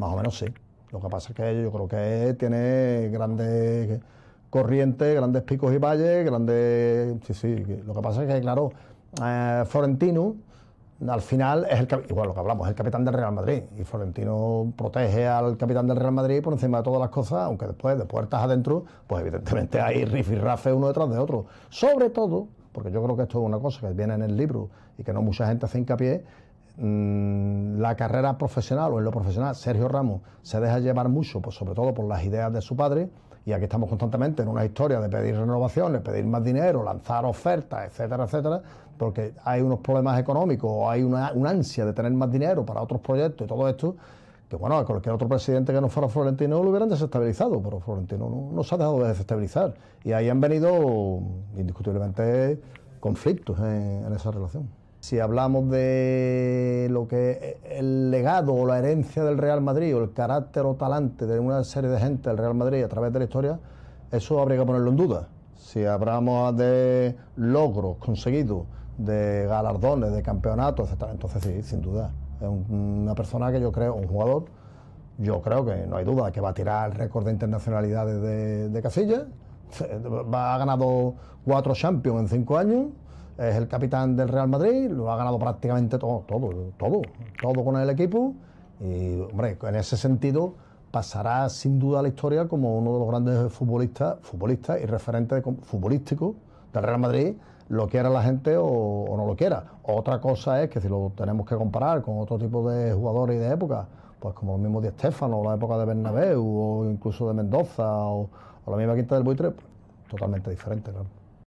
Más o menos sí. Lo que pasa es que yo creo que tiene grandes corrientes, grandes picos y valles, grandes... Sí, sí. Lo que pasa es que, claro, eh, Florentino al final es el igual lo que hablamos, es el capitán del Real Madrid. Y Florentino protege al capitán del Real Madrid por encima de todas las cosas, aunque después, de puertas adentro, pues evidentemente hay riff y rafe uno detrás de otro. Sobre todo, porque yo creo que esto es una cosa que viene en el libro y que no mucha gente hace hincapié, mm, la carrera profesional o en lo profesional, Sergio Ramos se deja llevar mucho, pues sobre todo por las ideas de su padre, y aquí estamos constantemente en una historia de pedir renovaciones, pedir más dinero, lanzar ofertas, etcétera, etcétera, porque hay unos problemas económicos, hay una, ansia de tener más dinero para otros proyectos y todo esto, que bueno, a cualquier otro presidente que no fuera Florentino lo hubieran desestabilizado, pero Florentino no, se ha dejado de desestabilizar. Y ahí han venido indiscutiblemente conflictos en esa relación. Si hablamos de lo que el legado o la herencia del Real Madrid o el carácter o talante de una serie de gente del Real Madrid a través de la historia, eso habría que ponerlo en duda. Si hablamos de logros conseguidos, de galardones, de campeonatos, etc., entonces sí, sin duda. Es una persona que yo creo, un jugador, yo creo que no hay duda, que va a tirar el récord de internacionalidades de, de Casillas, ha ganado cuatro Champions en cinco años es el capitán del Real Madrid, lo ha ganado prácticamente todo, todo, todo, todo con el equipo. Y, hombre, en ese sentido pasará sin duda a la historia como uno de los grandes futbolistas, futbolistas y referentes futbolísticos del Real Madrid, lo quiera la gente o, no lo quiera. Otra cosa es que si lo tenemos que comparar con otro tipo de jugadores y de época, pues como el mismo Di ...o la época de Bernabéu o incluso de Mendoza o, la misma Quinta del Buitre, pues, totalmente diferente, claro.